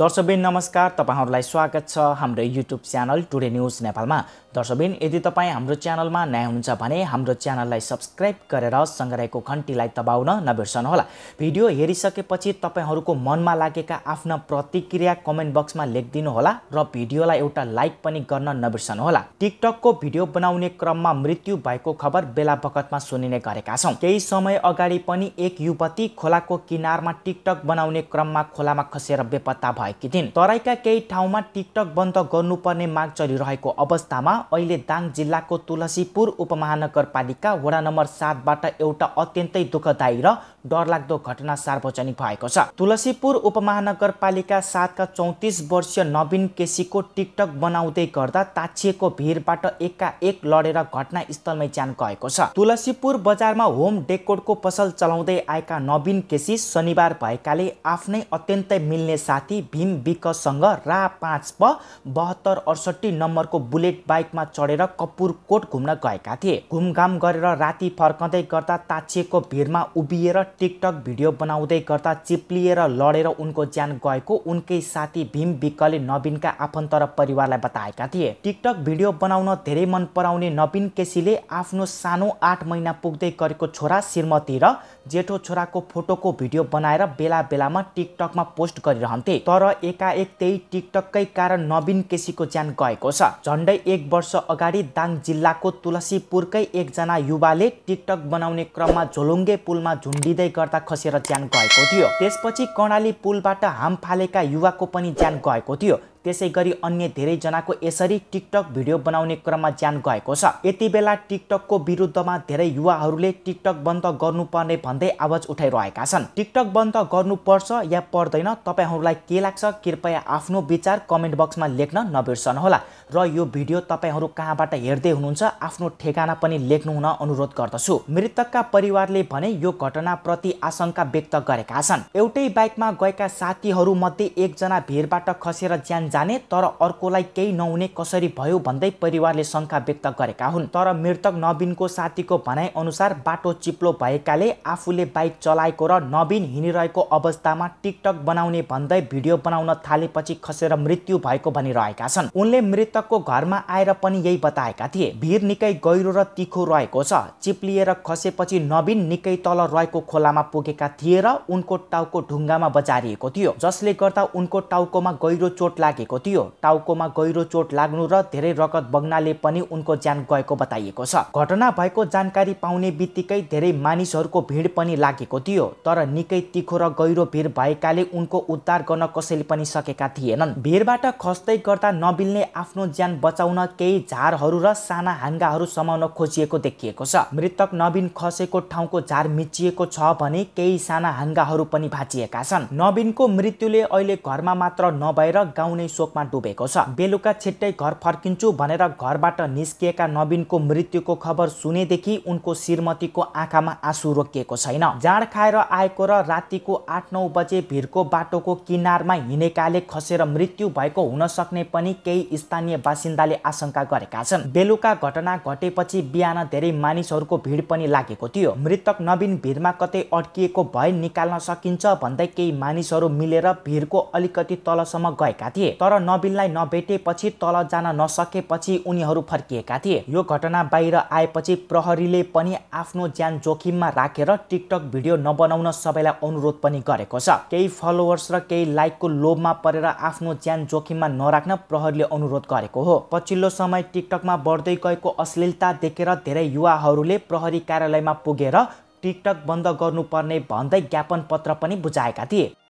दर्शकबिन नमस्कार तपाईँहरूलाई स्वागत छ हाम्रो युट्युब च्यानल टुडे न्युज नेपालमा दर्शकबिन यदि तपाईँ हाम्रो च्यानलमा नयाँ हुनुहुन्छ भने हाम्रो च्यानललाई सब्सक्राइब गरेर सँगरहेको घन्टीलाई दबाउन नबिर्सनुहोला भिडियो हेरिसकेपछि तपाईँहरूको मनमा लागेका आफ्ना प्रतिक्रिया कमेन्ट बक्समा लेखिदिनुहोला र भिडियोलाई एउटा लाइक पनि गर्न नबिर्सनुहोला टिकटकको भिडियो बनाउने क्रममा मृत्यु भएको खबर बेला बखतमा सुनिने गरेका छौँ केही समय अगाडि पनि एक युवती खोलाको किनारमा टिकटक बनाउने क्रममा खोलामा खसेर बेपत्ता भएकी थिइन् तराईका केही ठाउँमा टिकटक बन्द गर्नुपर्ने माग चलिरहेको अवस्थामा अहिले दाङ जिल्लाको तुलसीपुर उपमहानगरपालिका वडा नम्बर सातबाट एउटा अत्यन्तै दुःखदायी र डरलाग्दो घटना सार्वजनिक भएको छ तुलसीपुर उपमहानगरपालिका सातका चौतिस वर्षीय नवीन केसीको टिकटक बनाउँदै गर्दा ताछिएको भिडबाट एकाएक लडेर घटनास्थलमै ज्यान गएको छ तुलसीपुर बजारमा होम डेकोडको पसल चलाउँदै आएका नवीन केसी शनिबार भएकाले आफ्नै अत्यन्तै मिल्ने साथी भीम विकसँग रा पाँच प बहत्तर अडसट्ठी नम्बरको बुलेट बाइकमा चढेर कपुरकोट घुम्न गएका थिए घुमघाम गरेर राति फर्कँदै गर्दा ताछिएको भिडमा उभिएर टिकटक भिडियो बनाउँदै गर्दा चिप्लिएर लडेर उनको ज्यान गएको उनकै साथी भीम विकले नवीनका आफन्त र परिवारलाई बताएका थिए टिकटक भिडियो बनाउन धेरै मन पराउने नवीन केसीले आफ्नो सानो आठ महिना पुग्दै गरेको छोरा श्रीमती र जेठो छोराको फोटोको भिडियो बनाएर बेला बेलामा टिकटकमा पोस्ट गरिरहन्थे तर तर एकाएक त्यही टिकटककै कारण नवीन केसीको ज्यान गएको छ झन्डै एक वर्ष अगाडि दाङ जिल्लाको तुलसीपुरकै एकजना युवाले टिकटक बनाउने क्रममा झोलुङ्गे पुलमा झुन्डिँदै गर्दा खसेर ज्यान गएको थियो त्यसपछि कर्णाली पुलबाट हाम फालेका युवाको पनि ज्यान गएको थियो त्यसै गरी अन्य धेरैजनाको यसरी टिकटक भिडियो बनाउने क्रममा ज्यान गएको छ यति बेला टिकटकको विरुद्धमा धेरै युवाहरूले टिकटक बन्द गर्नुपर्ने भन्दै आवाज उठाइरहेका छन् टिकटक बन्द गर्नुपर्छ या पर्दैन तपाईँहरूलाई के लाग्छ कृपया आफ्नो विचार कमेन्ट बक्समा लेख्न नबिर्सनुहोला र यो भिडियो तपाईँहरू कहाँबाट हेर्दै हुनुहुन्छ आफ्नो ठेगाना पनि लेख्नुहुन अनुरोध गर्दछु मृतकका परिवारले भने यो घटनाप्रति आशंका व्यक्त गरेका छन् एउटै बाइकमा गएका साथीहरूमध्ये एकजना भिरबाट खसेर ज्यान जाने तर अर्कोलाई केही नहुने कसरी भयो भन्दै परिवारले शङ्का व्यक्त गरेका हुन् तर मृतक नवीनको साथीको भनाइ अनुसार बाटो चिप्लो भएकाले आफूले बाइक चलाएको र नवीन हिँडिरहेको अवस्थामा टिकटक बनाउने भन्दै भिडियो बनाउन थालेपछि खसेर मृत्यु भएको भनिरहेका छन् उनले मृतकको घरमा आएर पनि यही बताएका थिए भिर निकै गहिरो र तिखो रहेको छ चिप्लिएर खसेपछि नवीन निकै तल रहेको खोलामा पुगेका थिए र उनको टाउको ढुङ्गामा बजारिएको थियो जसले गर्दा उनको टाउकोमा गहिरो चोट लागे लागेको थियो टाउकोमा गहिरो चोट लाग्नु र धेरै रगत बग्नाले पनि उनको ज्यान गएको बताइएको छ घटना भएको जानकारी पाउने बित्तिकै धेरै मानिसहरूको भिड पनि लागेको थियो तर निकै तिखो र गहिरो भिड भएकाले उनको उद्धार गर्न कसैले पनि सकेका थिएनन् भिडबाट खस्दै गर्दा नबिल्ने आफ्नो ज्यान बचाउन केही झारहरू र साना हाङ्गाहरू समाउन खोजिएको देखिएको छ मृतक नवीन खसेको ठाउँको झार मिचिएको छ भने केही साना हाङ्गाहरू पनि भाँचिएका छन् नवीनको मृत्युले अहिले घरमा मात्र नभएर गाउँ नै शोकमा डुबेको छ बेलुका छिट्टै घर फर्किन्छु भनेर घरबाट निस्किएका नवीनको मृत्युको खबर सुनेदेखि उनको श्रीमतीको आँखामा आँसु रोकिएको छैन जाँड खाएर आएको र रातिको आठ नौ बजे भिरको बाटोको किनारमा हिँडेकाले खसेर मृत्यु भएको हुन सक्ने पनि केही स्थानीय बासिन्दाले आशंका गरेका छन् बेलुका घटना घटेपछि बिहान धेरै मानिसहरूको भिड पनि लागेको थियो मृतक नवीन भिरमा कतै अड्किएको भए निकाल्न सकिन्छ भन्दै केही मानिसहरू मिलेर भिरको अलिकति तलसम्म गएका थिए तर नबिनलाई नभेटेपछि तल जान नसकेपछि उनीहरू फर्किएका थिए यो घटना बाहिर आएपछि प्रहरीले पनि आफ्नो ज्यान जोखिममा राखेर टिकटक भिडियो नबनाउन सबैलाई अनुरोध पनि गरेको छ केही फलोवर्स र केही लाइकको लोभमा परेर आफ्नो ज्यान जोखिममा नराख्न प्रहरीले अनुरोध गरेको हो पछिल्लो समय टिकटकमा बढ्दै गएको अश्लीलता देखेर धेरै युवाहरूले प्रहरी कार्यालयमा पुगेर टिकटक बन्द गर्नुपर्ने भन्दै ज्ञापन पत्र पनि बुझाएका थिए